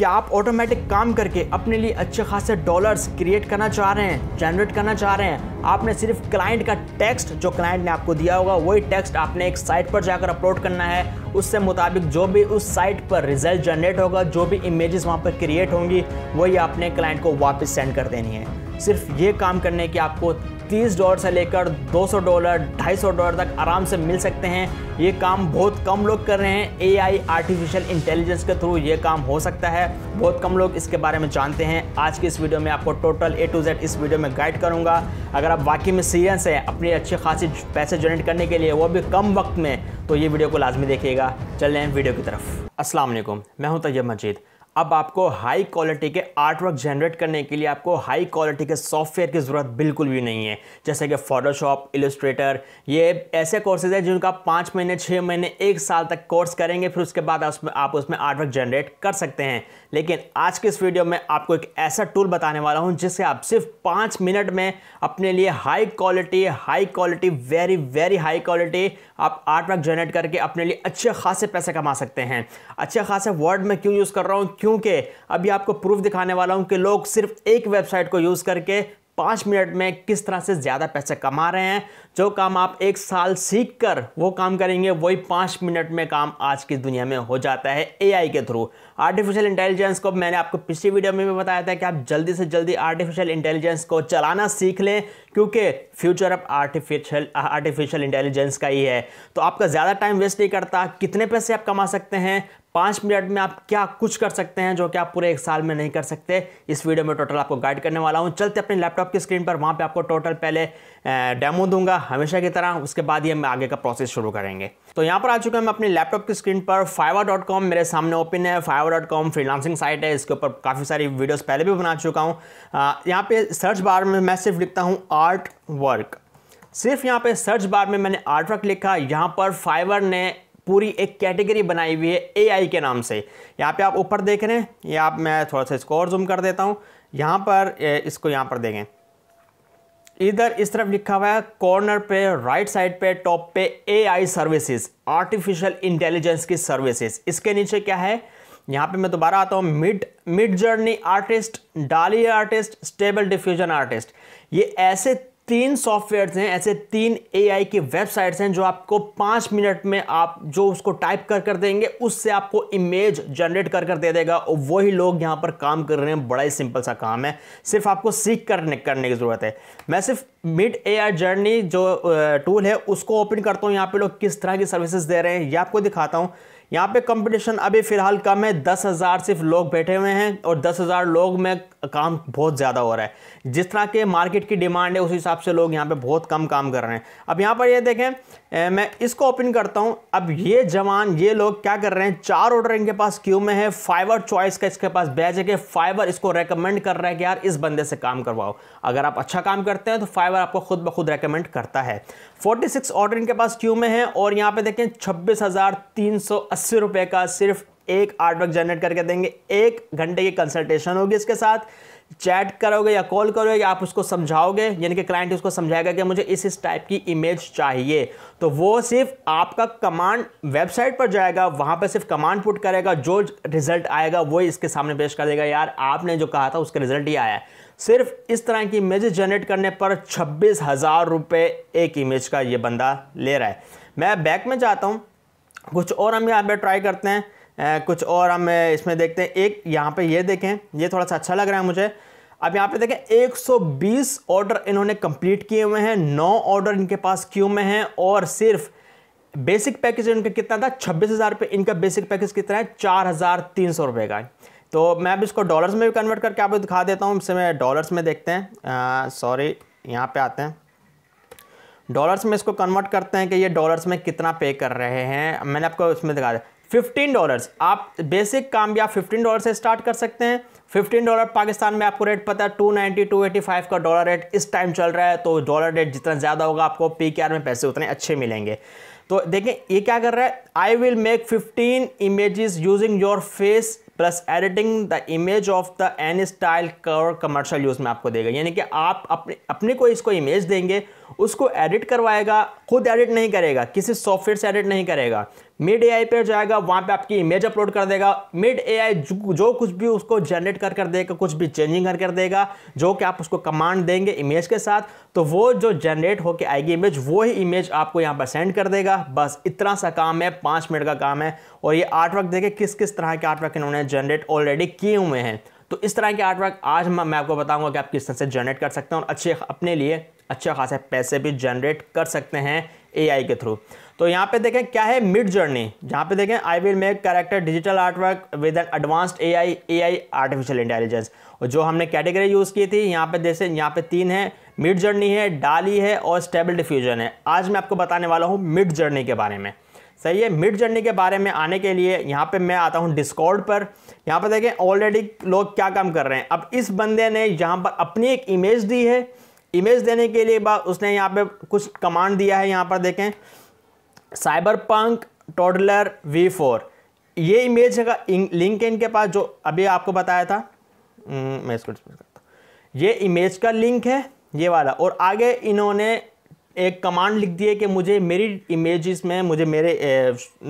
क्या आप ऑटोमेटिक काम करके अपने लिए अच्छे खासे डॉलर्स क्रिएट करना चाह रहे हैं जनरेट करना चाह रहे हैं आपने सिर्फ क्लाइंट का टेक्स्ट जो क्लाइंट ने आपको दिया होगा वही टेक्स्ट आपने एक साइट पर जाकर अपलोड करना है उससे मुताबिक जो भी उस साइट पर रिजल्ट जनरेट होगा जो भी इमेजेस वहाँ पर क्रिएट होंगी वही आपने क्लाइंट को वापस सेंड कर देनी है सिर्फ ये काम करने के आपको 30 डॉलर से लेकर 200 डॉलर 250 डॉलर तक आराम से मिल सकते हैं ये काम बहुत कम लोग कर रहे हैं एआई आर्टिफिशियल इंटेलिजेंस के थ्रू ये काम हो सकता है बहुत कम लोग इसके बारे में जानते हैं आज की इस वीडियो में आपको टोटल ए टू जेड इस वीडियो में गाइड करूंगा अगर आप वाकई में सीरियस हैं अपनी अच्छी खासी पैसे जनरेट करने के लिए वो भी कम वक्त में तो ये वीडियो को लाजमी देखिएगा चल रहे हैं वीडियो की तरफ असलम मैं हूँ तैयब मजीद अब आपको हाई क्वालिटी के आर्टवर्क जनरेट करने के लिए आपको हाई क्वालिटी के सॉफ्टवेयर की ज़रूरत बिल्कुल भी नहीं है जैसे कि फोटोशॉप इलस्ट्रेटर ये ऐसे कोर्सेज हैं जिनका पाँच महीने छः महीने एक साल तक कोर्स करेंगे फिर उसके बाद उसमें आप उसमें आर्टवर्क जनरेट कर सकते हैं लेकिन आज के इस वीडियो में आपको एक ऐसा टूल बताने वाला हूँ जिससे आप सिर्फ पाँच मिनट में अपने लिए high quality high quality very very high quality आप आर्ट वर्क जनरेट करके अपने लिए अच्छे खासे पैसे कमा सकते हैं अच्छे खासे वर्ड में क्यों यूज़ कर रहा हूँ क्योंकि अभी आपको प्रूफ दिखाने वाला हूँ कि लोग सिर्फ एक वेबसाइट को यूज़ करके पाँच मिनट में किस तरह से ज़्यादा पैसे कमा रहे हैं जो काम आप एक साल सीख कर वो काम करेंगे वही पाँच मिनट में काम आज की दुनिया में हो जाता है एआई के थ्रू आर्टिफिशियल इंटेलिजेंस को मैंने आपको पिछली वीडियो में भी बताया था कि आप जल्दी से जल्दी आर्टिफिशियल इंटेलिजेंस को चलाना सीख लें क्योंकि फ्यूचर अब आर्टिफिशियल आर्टिफिशियल इंटेलिजेंस का ही है तो आपका ज़्यादा टाइम वेस्ट नहीं करता कितने पैसे आप कमा सकते हैं पाँच मिनट में आप क्या कुछ कर सकते हैं जो कि आप पूरे एक साल में नहीं कर सकते इस वीडियो में टोटल आपको गाइड करने वाला हूँ चलते अपने लैपटॉप की स्क्रीन पर वहाँ पे आपको टोटल पहले डेमो दूंगा हमेशा की तरह उसके बाद ही हम आगे का प्रोसेस शुरू करेंगे तो यहाँ पर आ चुके हैं हम अपने लैपटॉप की स्क्रीन पर फाइवा डॉट कॉम मेरे सामने ओपन है Fiverr dot com freelancing site है इसके ऊपर काफ़ी सारी वीडियोस पहले भी बना चुका हूँ यहाँ पे सर्च बार में मैं सिर्फ लिखता हूँ आर्ट वर्क सिर्फ यहाँ पे सर्च बार में मैंने आर्ट वर्क लिखा यहाँ पर फाइवर ने पूरी एक कैटेगरी बनाई हुई है ए के नाम से यहाँ पर आप ऊपर देख रहे हैं या आप मैं थोड़ा सा इसको और जूम कर देता हूँ यहाँ पर इसको यहाँ पर देखें इधर इस तरफ लिखा हुआ है कॉर्नर पे राइट साइड पे टॉप पे एआई सर्विसेज आर्टिफिशियल इंटेलिजेंस की सर्विसेज इसके नीचे क्या है यहाँ पे मैं दोबारा आता हूँ mid Midjourney artist DALL-E artist Stable Diffusion artist ये ऐसे तीन सॉफ्टवेयर्स हैं ऐसे तीन एआई की वेबसाइट्स हैं जो आपको पाँच मिनट में आप जो उसको टाइप कर कर देंगे उससे आपको इमेज जनरेट कर कर दे देगा और वही लोग यहाँ पर काम कर रहे हैं बड़ा ही सिंपल सा काम है सिर्फ आपको सीख करने करने की ज़रूरत है मैं सिर्फ मिड ए जर्नी जो टूल है उसको ओपन करता हूँ यहाँ पे लोग किस तरह की सर्विसेज दे रहे हैं ये आपको दिखाता हूँ यहाँ पे कंपटीशन अभी फ़िलहाल कम है दस हज़ार सिर्फ लोग बैठे हुए हैं और दस हज़ार लोग में काम बहुत ज़्यादा हो रहा है जिस तरह के मार्केट की डिमांड है उस हिसाब से लोग यहाँ पे बहुत कम काम कर रहे हैं अब यहाँ पर ये यह देखें ए, मैं इसको ओपन करता हूँ अब ये जवान ये लोग क्या कर रहे हैं चार ऑर्डर इनके पास क्यों में है फाइवर चॉइस का इसके पास बैच है कि फाइवर इसको रेकमेंड कर रहा है कि यार इस बंदे से काम करवाओ अगर आप अच्छा काम करते हैं तो फाइवर आपको खुद ब खुद रेकमेंड करता है फोर्टी ऑर्डर इनके पास क्यों में है और यहाँ पर देखें छब्बीस अस्सी रुपये का सिर्फ एक आर्टवर्क जनरेट करके देंगे एक घंटे की कंसल्टेशन होगी इसके साथ चैट करोगे या कॉल करोगे आप उसको समझाओगे यानी कि क्लाइंट उसको समझाएगा कि मुझे इस इस टाइप की इमेज चाहिए तो वो सिर्फ आपका कमांड वेबसाइट पर जाएगा वहाँ पर सिर्फ कमांड पुट करेगा जो रिजल्ट आएगा वो इसके सामने पेश कर देगा यार आपने जो कहा था उसका रिजल्ट ही आया है सिर्फ इस तरह की इमेज जनरेट करने पर छब्बीस हज़ार एक इमेज का ये बंदा ले रहा है मैं बैक में जाता हूँ कुछ और हम यहाँ पे ट्राई करते हैं कुछ और हम इसमें देखते हैं एक यहाँ पे ये देखें ये थोड़ा सा अच्छा लग रहा है मुझे अब यहाँ पे देखें 120 ऑर्डर इन्होंने कंप्लीट किए हुए हैं नौ ऑर्डर इनके पास क्यू में हैं और सिर्फ बेसिक पैकेज इनका कितना था छब्बीस हज़ार रुपये इनका बेसिक पैकेज कितना है चार हज़ार तीन सौ रुपये का तो मैं अब इसको डॉलर्स में भी कन्वर्ट करके आपको दिखा देता हूँ इससे मैं डॉलर्स में देखते हैं सॉरी यहाँ पे आते हैं डॉलर्स में इसको कन्वर्ट करते हैं कि ये डॉलर्स में कितना पे कर रहे हैं मैंने आपको उसमें दिखा दिया फिफ्टीन डॉलर्स आप बेसिक काम भी आप फिफ्टीन डॉलर से स्टार्ट कर सकते हैं फिफ्टीन डॉलर पाकिस्तान में आपको रेट पता है two ninety two eighty five का डॉलर रेट इस टाइम चल रहा है तो डॉलर रेट जितना ज़्यादा होगा आपको पी के आर में पैसे उतने अच्छे मिलेंगे तो देखें ये क्या कर रहा है I will make fifteen images using your face plus editing the image of the an style cover commercial use में आपको देगा यानी कि आप अपने अपने को इसको इमेज देंगे उसको एडिट करवाएगा खुद एडिट नहीं करेगा किसी सॉफ्टवेयर से एडिट नहीं करेगा मिड एआई पे जाएगा वहाँ पे आपकी इमेज अपलोड कर देगा मिड एआई जो, जो कुछ भी उसको जनरेट कर कर देगा कुछ भी चेंजिंग कर कर देगा जो कि आप उसको कमांड देंगे इमेज के साथ तो वो जो जनरेट होकर आएगी इमेज वो ही इमेज आपको यहाँ पर सेंड कर देगा बस इतना सा काम है पाँच मिनट का काम है और ये आर्ट वर्क देखे किस किस तरह के आर्ट वर्क इन्होंने जनरेट ऑलरेडी किए हुए हैं तो इस तरह के आर्ट वर्क आज मैं आपको बताऊंगा कि आप किस तरह से जनरेट कर सकते हैं और अच्छे अपने लिए अच्छे खासा पैसे भी जनरेट कर सकते हैं एआई के थ्रू तो यहाँ पे देखें क्या है मिड जर्नी जहाँ पे देखें I will make character digital artwork with an advanced A I A I artificial intelligence और जो हमने कैटेगरी यूज़ की थी यहाँ पे जैसे यहाँ पे तीन है मिड जर्नी है डाली है और स्टेबल डिफ्यूजन है आज मैं आपको बताने वाला हूँ मिड जर्नी के बारे में सही है मिड जर्नी के बारे में आने के लिए यहाँ पे मैं आता हूँ डिस्कॉर्ड पर यहाँ पर देखें ऑलरेडी लोग क्या काम कर रहे हैं अब इस बंदे ने यहाँ पर अपनी एक इमेज दी है इमेज देने के लिए बाद उसने यहाँ पे कुछ कमांड दिया है यहाँ पर देखें cyberpunk toddler V four ये इमेज है लिंक है इनके पास जो अभी आपको बताया था हम्म, मैं इसको करता हूँ ये इमेज का लिंक है ये वाला और आगे इन्होंने एक कमांड लिख दी है कि मुझे मेरी इमेजेस में मुझे मेरे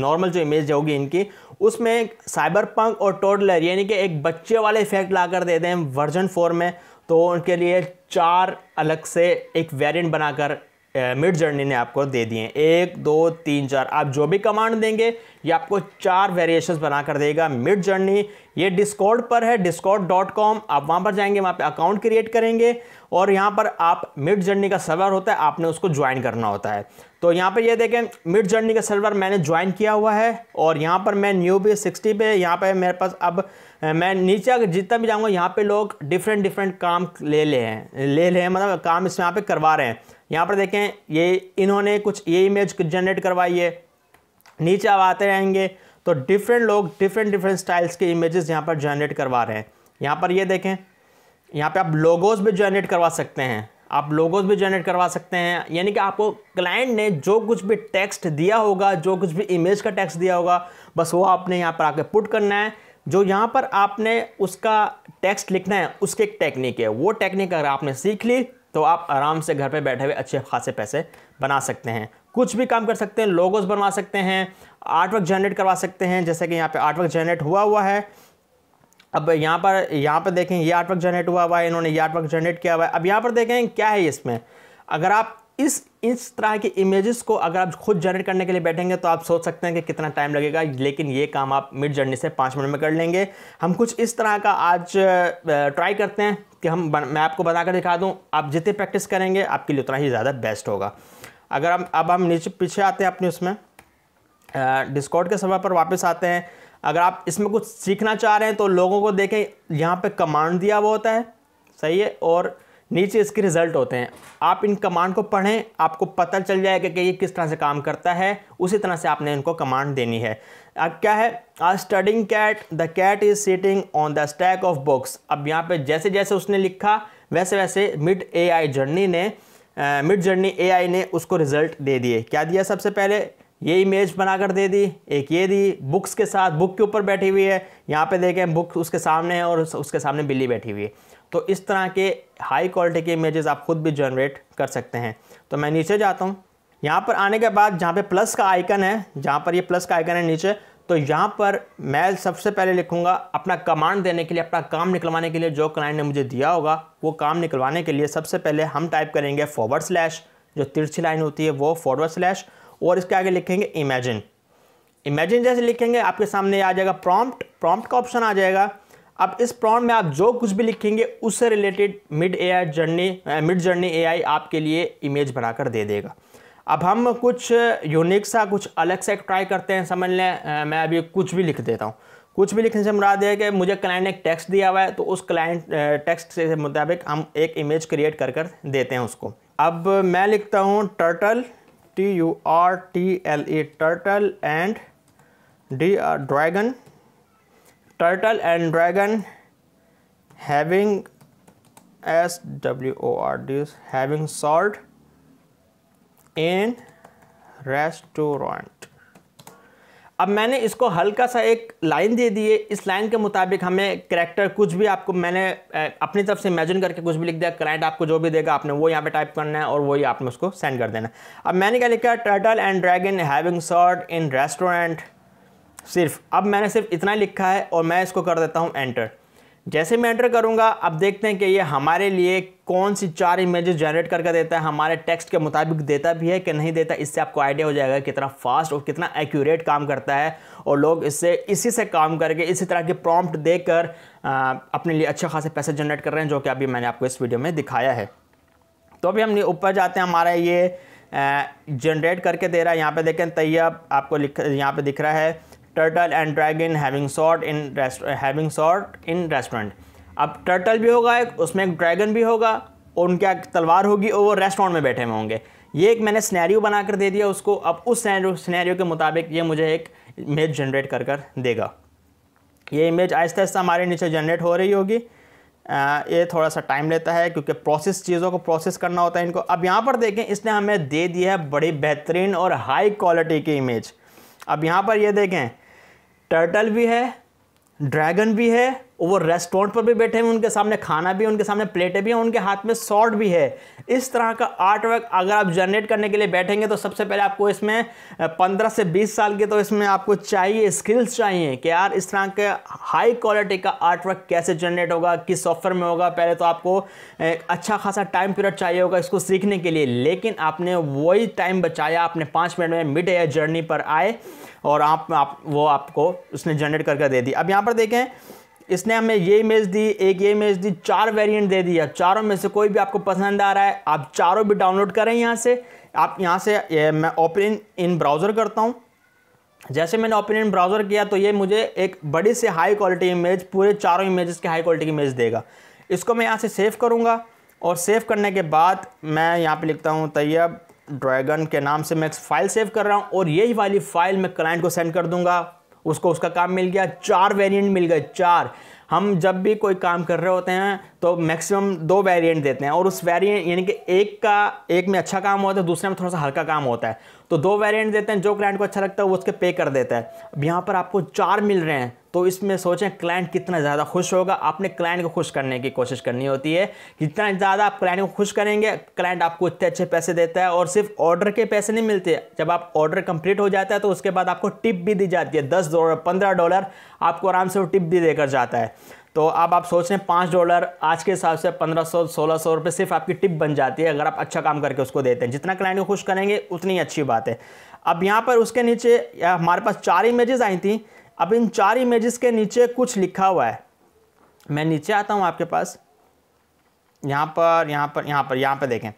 नॉर्मल जो इमेज होगी इनकी उसमें साइबर पंक और टोडलर यानी कि एक बच्चे वाले इफेक्ट ला कर दे दें वर्जन फोर में तो उनके लिए चार अलग से एक वेरिएंट बनाकर मिड जर्नी ने आपको दे दिए एक दो तीन चार आप जो भी कमांड देंगे ये आपको चार वेरिएशंस बना कर देगा मिड जर्नी ये डिस्कॉर्ड पर है डिस्कॉर्ड डॉट कॉम आप वहाँ पर जाएंगे वहाँ पे अकाउंट क्रिएट करेंगे और यहाँ पर आप मिड जर्नी का सर्वर होता है आपने उसको ज्वाइन करना होता है तो यहाँ पर ये देखें मिड जर्नी का सर्वर मैंने ज्वाइन किया हुआ है और यहाँ पर मैं न्यू बी सिक्सटी पे यहाँ पर मेरे पास अब मैं नीचे अगर जितना भी जाऊँगा यहाँ पर लोग डिफरेंट डिफरेंट काम ले ले हैं ले ले हैं मतलब काम इसमें यहाँ पर करवा रहे हैं यहाँ पर देखें ये इन्होंने कुछ ये इमेज जनरेट करवाई है नीचे आप आते रहेंगे तो डिफरेंट लोग डिफरेंट डिफरेंट स्टाइल्स के इमेजेस यहाँ पर जनरेट करवा रहे हैं यहाँ पर ये देखें यहाँ पे आप लोगोज भी जनरेट करवा सकते हैं आप लोगोज भी जनरेट करवा सकते हैं यानी कि आपको क्लाइंट ने जो कुछ भी टेक्स्ट दिया होगा जो कुछ भी इमेज का टेक्स्ट दिया होगा बस वो आपने यहाँ पर आके पुट करना है जो यहाँ पर आपने उसका टेक्स्ट लिखना है उसकी एक टेक्निक है वो टेक्निक अगर आपने सीख ली तो आप आराम से घर पे बैठे हुए अच्छे खासे पैसे बना सकते हैं कुछ भी काम कर सकते हैं लोगोस बनवा सकते हैं आर्टवर्क जनरेट करवा सकते हैं जैसे कि यहाँ पे आर्टवर्क जनरेट हुआ हुआ है अब यहाँ पर यहाँ पर देखें ये आर्टवर्क जनरेट हुआ हुआ है इन्होंने ये आर्टवर्क जनरेट किया हुआ है अब यहाँ पर देखें क्या है इसमें अगर आप इस इस तरह के इमेजेस को अगर आप खुद जनरेट करने के लिए बैठेंगे तो आप सोच सकते हैं कि कितना टाइम लगेगा लेकिन ये काम आप मिड जर्नी से पाँच मिनट में कर लेंगे हम कुछ इस तरह का आज ट्राई करते हैं कि हम मैं आपको बना कर दिखा दूँ आप जितनी प्रैक्टिस करेंगे आपके लिए उतना ही ज़्यादा बेस्ट होगा अगर हम अब हम नीचे पीछे आते हैं अपने उसमें डिस्कॉर्ड के समय पर वापस आते हैं अगर आप इसमें कुछ सीखना चाह रहे हैं तो लोगों को देखें यहाँ पर कमांड दिया हुआ होता है सही है और नीचे इसके रिजल्ट होते हैं आप इन कमांड को पढ़ें आपको पता चल जाएगा कि ये किस तरह से काम करता है उसी तरह से आपने इनको कमांड देनी है अब क्या है a studying cat the cat is sitting on the stack of books अब यहाँ पे जैसे जैसे उसने लिखा वैसे वैसे मिड ए आई जर्नी ने मिड जर्नी ए आई ने उसको रिजल्ट दे दिए क्या दिया सबसे पहले ये इमेज बनाकर दे दी एक ये दी बुक्स के साथ बुक के ऊपर बैठी हुई है यहाँ पे देखें बुक उसके सामने है और उसके सामने बिल्ली बैठी हुई है तो इस तरह के हाई क्वालिटी के इमेजेस आप खुद भी जनरेट कर सकते हैं तो मैं नीचे जाता हूँ यहाँ पर आने के बाद जहाँ पे प्लस का आइकन है जहाँ पर ये प्लस का आइकन है नीचे तो यहाँ पर मैं सबसे पहले लिखूँगा अपना कमांड देने के लिए अपना काम निकलवाने के लिए जो क्लाइंट ने मुझे दिया होगा वो काम निकलवाने के लिए सबसे पहले हम टाइप करेंगे फॉरवर्ड स्लैश जो तिरछी लाइन होती है वो फॉरवर्ड स्लैश और इसके आगे लिखेंगे इमेजिन इमेजिन जैसे लिखेंगे आपके सामने आ जाएगा प्रॉम्प्ट प्रॉम्प्ट का ऑप्शन आ जाएगा अब इस प्रॉन्ट में आप जो कुछ भी लिखेंगे उससे related mid A I journey Midjourney A आपके लिए इमेज बनाकर दे देगा अब हम कुछ यूनिक सा कुछ अलग से ट्राई करते हैं समझ लें मैं अभी कुछ भी लिख देता हूँ कुछ भी लिखने से मुराद है कि मुझे क्लाइंट ने एक टेक्स्ट दिया हुआ है तो उस क्लाइंट टेक्स्ट से मुताबिक हम एक इमेज क्रिएट कर कर देते हैं उसको अब मैं लिखता हूँ turtle T U R T L E turtle and D R dragon turtle and dragon having S W O R D having sword in restaurant अब मैंने इसको हल्का सा एक लाइन दे दी है इस लाइन के मुताबिक हमें करेक्टर कुछ भी आपको मैंने अपनी तरफ से इमेजिन करके कुछ भी लिख दिया क्लाइंट आपको जो भी देगा आपने वो यहाँ पे टाइप करना है और वही आपने उसको सेंड कर देना है अब मैंने क्या लिखा turtle and dragon having sword in restaurant सिर्फ अब मैंने सिर्फ इतना लिखा है और मैं इसको कर देता हूँ एंटर जैसे मैं एंटर करूँगा अब देखते हैं कि ये हमारे लिए कौन सी चार इमेजेस जनरेट करके देता है हमारे टेक्स्ट के मुताबिक देता भी है कि नहीं देता इससे आपको आइडिया हो जाएगा कितना फास्ट और कितना एक्यूरेट काम करता है और लोग इससे इसी से काम करके इसी तरह के प्रॉम्प्ट देकर अपने लिए अच्छे खासे पैसे जनरेट कर रहे हैं जो कि अभी मैंने आपको इस वीडियो में दिखाया है तो अभी हम ऊपर जाते हैं हमारा ये जनरेट करके दे रहा है यहाँ पर देखें तैयब आपको लिख यहाँ पर दिख रहा है turtle and dragon having sword in having sword in restaurant अब टर्टल भी होगा एक उसमें एक ड्रैगन भी होगा और उनके तलवार होगी और वो रेस्टोरेंट में बैठे हुए होंगे ये एक मैंने स्नैरियो बनाकर दे दिया उसको अब उस स्नैरियो के मुताबिक ये मुझे एक इमेज जनरेट कर कर देगा ये इमेज आहिस्ता आहिस्ता हमारे नीचे जनरेट हो रही होगी आ, ये थोड़ा सा टाइम लेता है क्योंकि प्रोसेस चीज़ों को प्रोसेस करना होता है इनको अब यहाँ पर देखें इसने हमें दे दिया है बड़ी बेहतरीन और हाई क्वालिटी की इमेज अब यहाँ पर ये देखें टर्टल भी है ड्रैगन भी है वो रेस्टोरेंट पर भी बैठे हुए उनके सामने खाना भी है उनके सामने प्लेटें भी हैं उनके हाथ में सॉर्ट भी है इस तरह का आर्ट वर्क अगर आप जनरेट करने के लिए बैठेंगे तो सबसे पहले आपको इसमें 15 से 20 साल के तो इसमें आपको चाहिए स्किल्स चाहिए कि यार इस तरह के हाई क्वालिटी का आर्ट वर्क कैसे जनरेट होगा किस सॉफ्टवेयर में होगा पहले तो आपको अच्छा खासा टाइम पीरियड चाहिए होगा इसको सीखने के लिए लेकिन आपने वही टाइम बचाया आपने पाँच मिनट में मिड एयर जर्नी पर आए और आप, आप वो आपको उसने जनरेट करके दे दी अब यहाँ पर देखें इसने हमें ये इमेज दी एक ये इमेज दी चार वेरिएंट दे दिया चारों में से कोई भी आपको पसंद आ रहा है आप चारों भी डाउनलोड करें यहाँ से आप यहाँ से ये मैं ओपन इन ब्राउज़र करता हूँ जैसे मैंने ओपन इन ब्राउज़र किया तो ये मुझे एक बड़ी से हाई क्वालिटी इमेज पूरे चारों इमेज़ के हाई क्वालिटी की इमेज देगा इसको मैं यहाँ से सेव करूँगा और सेव करने के बाद मैं यहाँ पर लिखता हूँ तैयब ड्रैगन के नाम से मैं फाइल सेव कर रहा हूँ और यही वाली फाइल मैं क्लाइंट को सेंड कर दूंगा उसको उसका काम मिल गया चार वेरिएंट मिल गए चार हम जब भी कोई काम कर रहे होते हैं तो मैक्सिमम दो वेरिएंट देते हैं और उस वेरिएंट यानी कि एक का एक में अच्छा काम होता है दूसरे में थोड़ा सा हल्का काम होता है तो दो वेरिएंट देते हैं जो क्लाइंट को अच्छा लगता है वो उसके पे कर देता है अब यहाँ पर आपको चार मिल रहे हैं तो इसमें सोचें क्लाइंट कितना ज़्यादा खुश होगा आपने क्लाइंट को खुश करने की कोशिश करनी होती है जितना ज़्यादा आप क्लाइंट को खुश करेंगे क्लाइंट आपको इतने अच्छे पैसे देता है और सिर्फ ऑर्डर के पैसे नहीं मिलते जब आप ऑर्डर कंप्लीट हो जाता है तो उसके बाद आपको टिप भी दी जाती है दस डॉलर पंद्रह डॉलर आपको आराम से वो टिप भी देकर जाता है तो अब आप सोच रहे हैं पाँच डॉलर आज के हिसाब से पंद्रह सौ सोलह सौ रुपये सिर्फ आपकी टिप बन जाती है अगर आप अच्छा काम करके उसको देते हैं जितना क्लाइंट को खुश करेंगे उतनी अच्छी बात है अब यहाँ पर उसके नीचे हमारे पास चार इमेजेस आई थी अब इन चार इमेजेस के नीचे कुछ लिखा हुआ है मैं नीचे आता हूँ आपके पास यहाँ पर यहाँ पर यहाँ पर यहाँ पर देखें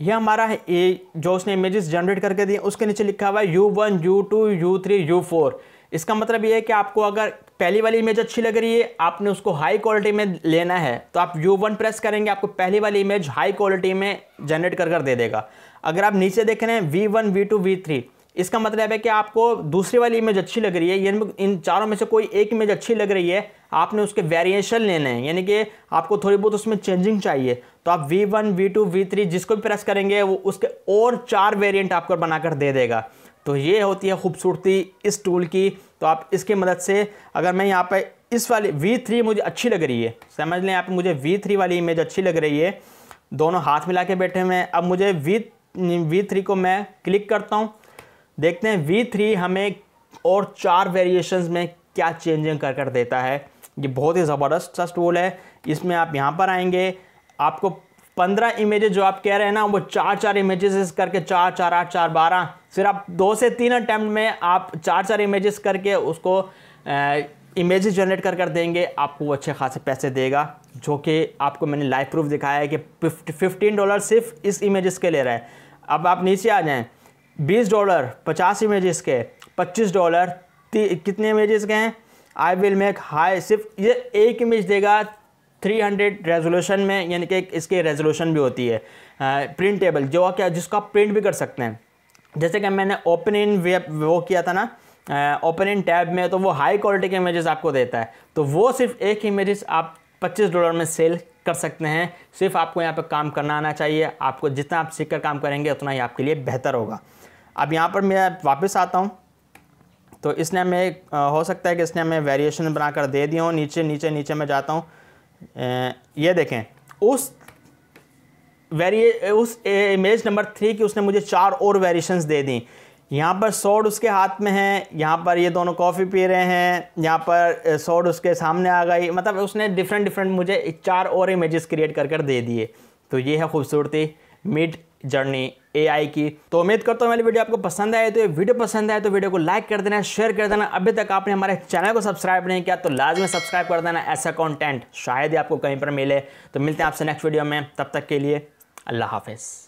यह हमारा है ये जो उसने इमेजेस जनरेट करके दिए उसके नीचे लिखा हुआ है U one U two U three U four इसका मतलब ये है कि आपको अगर पहली वाली इमेज अच्छी लग रही है आपने उसको हाई क्वालिटी में लेना है तो आप यू वन प्रेस करेंगे आपको पहली वाली इमेज हाई क्वालिटी में जनरेट कर कर दे देगा अगर आप नीचे देख रहे हैं V one V two V three इसका मतलब है कि आपको दूसरी वाली इमेज अच्छी लग रही है यानी इन चारों में से कोई एक इमेज अच्छी लग रही है आपने उसके वेरिएशन लेने हैं यानी कि आपको थोड़ी बहुत उसमें चेंजिंग चाहिए तो आप V1, V2, V3 जिसको भी प्रेस करेंगे वो उसके और चार वेरिएंट आपको बनाकर दे देगा तो ये होती है खूबसूरती इस टूल की तो आप इसकी मदद से अगर मैं यहाँ पर इस वाली वी थ्री मुझे अच्छी लग रही है समझ लें आप मुझे वी थ्री वाली इमेज अच्छी लग रही है दोनों हाथ मिला के बैठे हुए हैं अब मुझे वी वी थ्री को मैं क्लिक करता हूँ देखते हैं वी थ्री हमें और चार वेरिएशन में क्या चेंजिंग कर कर देता है ये बहुत ही ज़बरदस्त सा टूल है इसमें आप यहाँ पर आएंगे आपको पंद्रह इमेजेस जो आप कह रहे हैं ना वो चार चार इमेजेस करके चार चार आठ चार बारह फिर आप दो से तीन अटैम्प्ट में आप चार चार इमेजेस करके उसको इमेजेस जनरेट कर कर देंगे आपको वो अच्छे खासे पैसे देगा जो कि आपको मैंने लाइव प्रूफ दिखाया है कि फिफ्टीन डॉलर सिर्फ इस इमेजेस के ले रहा है अब आप नीचे आ जाएँ बीस डॉलर पचास इमेजेस के पच्चीस डॉलर कितने इमेजेस के हैं आई विल मेक हाई सिर्फ ये एक इमेज देगा 300 रेजोल्यूशन में यानी कि इसके रेजोल्यूशन भी होती है प्रिंटेबल जो क्या जिसको आप प्रिंट भी कर सकते हैं जैसे कि मैंने ओपन इन वेब वो किया था ना ओपन इन टैब में तो वो हाई क्वालिटी के इमेजेस आपको देता है तो वो सिर्फ एक इमेजेस आप 25 डॉलर में सेल कर सकते हैं सिर्फ आपको यहाँ पर काम करना आना चाहिए आपको जितना आप सीख कर काम करेंगे उतना ही आपके लिए बेहतर होगा अब यहाँ पर मैं वापस आता हूँ तो इसने हमें हो सकता है कि इसने हमें वेरिएशन बनाकर दे दिया हूँ नीचे नीचे नीचे मैं जाता हूँ ये देखें उस वेरिए उस इमेज नंबर थ्री की उसने मुझे चार और वेरिएशंस दे दी यहाँ पर सॉड उसके हाथ में है यहाँ पर ये दोनों कॉफ़ी पी रहे हैं यहाँ पर सॉड उसके सामने आ गई मतलब उसने डिफरेंट डिफरेंट मुझे चार और इमेजेस क्रिएट कर कर दे दिए तो ये है खूबसूरती मिड जर्नी एआई की तो उम्मीद करता हूँ मेरी वीडियो आपको पसंद आए तो ये वीडियो पसंद आए तो वीडियो को लाइक कर देना शेयर कर देना अभी तक आपने हमारे चैनल को सब्सक्राइब नहीं किया तो लाजमी सब्सक्राइब कर देना ऐसा कॉन्टेंट शायद ही आपको कहीं पर मिले तो मिलते हैं आपसे नेक्स्ट वीडियो में तब तक के लिए अल्लाह हाफिज़